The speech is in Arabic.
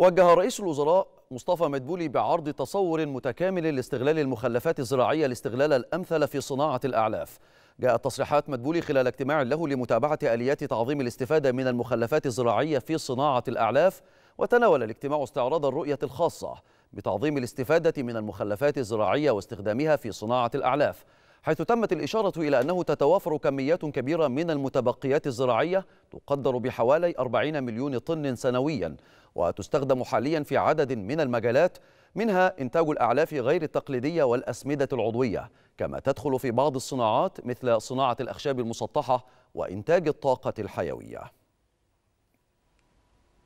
وجه رئيس الوزراء مصطفى مدبولي بعرض تصور متكامل لاستغلال المخلفات الزراعية الاستغلال الأمثل في صناعة الأعلاف جاءت تصريحات مدبولي خلال اجتماع له لمتابعة آليات تعظيم الاستفادة من المخلفات الزراعية في صناعة الأعلاف وتناول الاجتماع استعراض الرؤية الخاصة بتعظيم الاستفادة من المخلفات الزراعية واستخدامها في صناعة الأعلاف حيث تمت الإشارة إلى أنه تتوافر كميات كبيرة من المتبقيات الزراعية تقدر بحوالي 40 مليون طن سنويا وتستخدم حاليا في عدد من المجالات منها إنتاج الأعلاف غير التقليدية والأسمدة العضوية كما تدخل في بعض الصناعات مثل صناعة الأخشاب المسطحة وإنتاج الطاقة الحيوية